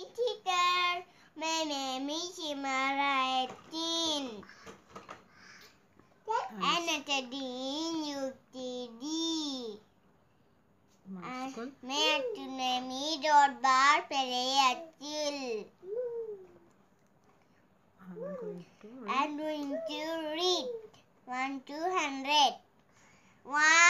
teacher. My name is Shimara 18. And attending UTD. मैं अटुनमी dot बार पहले अचिल I'm going to read one two hundred one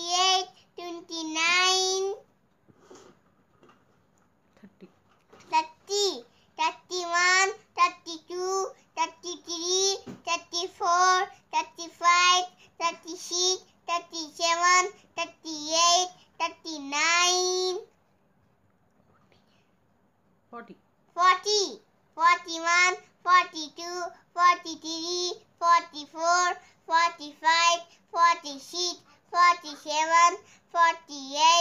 34, 35, 36, 37, 38, 39, 40, 40, 41, 42, 43, 44, 45, 46, 47, 48,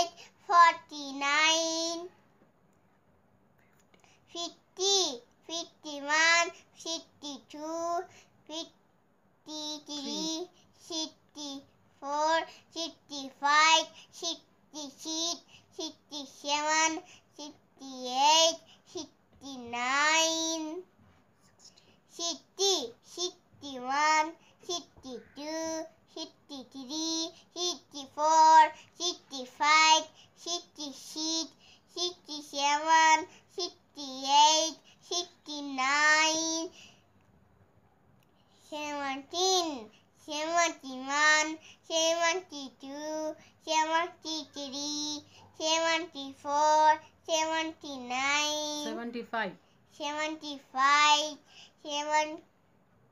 64, 65, 66, 67, 68, 69, 60, 61, 62, 63, 64, 65, 66, 67, 68, 69, 17. Seventy one, seventy two, seventy three, seventy four, seventy nine, seventy five, seventy five, seventy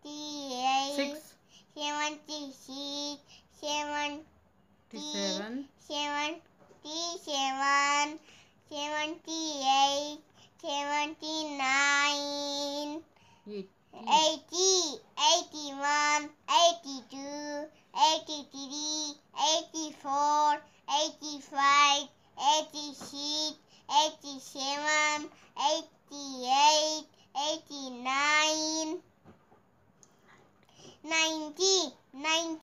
eight, seventy six, seventy seven, seventy seven, seventy eight, seventy nine, eighty. 82, 83, 84, 85, 86,